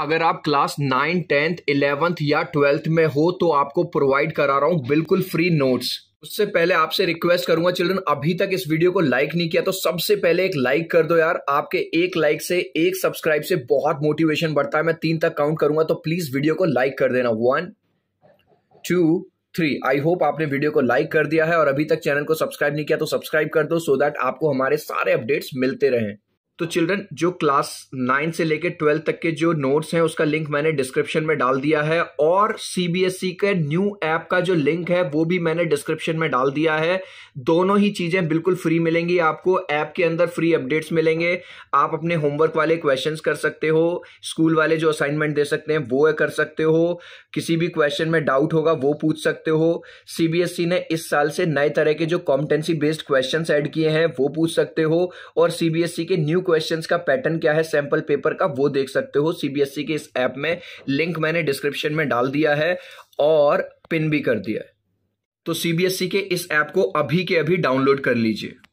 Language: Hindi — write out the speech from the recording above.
अगर आप क्लास नाइन टेंथ इलेवेंथ या ट्वेल्थ में हो तो आपको प्रोवाइड करा रहा हूँ बिल्कुल फ्री नोट्स उससे पहले आपसे रिक्वेस्ट करूंगा चिल्ड्रन अभी तक इस वीडियो को लाइक नहीं किया तो सबसे पहले एक लाइक कर दो यार आपके एक लाइक से एक सब्सक्राइब से बहुत मोटिवेशन बढ़ता है मैं तीन तक काउंट करूंगा तो प्लीज वीडियो को लाइक कर देना one two three I hope आपने वीडियो को लाइक कर दिया है और अभी तक चैनल को सब्सक्राइब नहीं किया तो सब्सक्राइब कर दो सो so दैट आपको हमारे सारे अपडेट्स मिलते रहें तो चिल्ड्रन जो क्लास नाइन से लेकर ट्वेल्थ तक के जो नोट्स हैं उसका लिंक मैंने डिस्क्रिप्शन में डाल दिया है और सीबीएसई e के न्यू ऐप का जो लिंक है वो भी मैंने डिस्क्रिप्शन में डाल दिया है दोनों ही चीज़ें बिल्कुल फ्री मिलेंगी आपको ऐप के अंदर फ्री अपडेट्स मिलेंगे आप अपने होमवर्क वाले क्वेश्चन कर सकते हो स्कूल वाले जो असाइनमेंट दे सकते हैं वो कर सकते हो किसी भी क्वेश्चन में डाउट होगा वो पूछ सकते हो सीबीएसई e ने इस साल से नए तरह के जो कॉम्पिटेंसी बेस्ड क्वेश्चन एड किए हैं वो पूछ सकते हो और सीबीएसई e के न्यू क्वेश्चंस का पैटर्न क्या है सैंपल पेपर का वो देख सकते हो सीबीएसई e के इस ऐप में लिंक मैंने डिस्क्रिप्शन में डाल दिया है और पिन भी कर दिया है तो सीबीएसई e के इस ऐप को अभी के अभी डाउनलोड कर लीजिए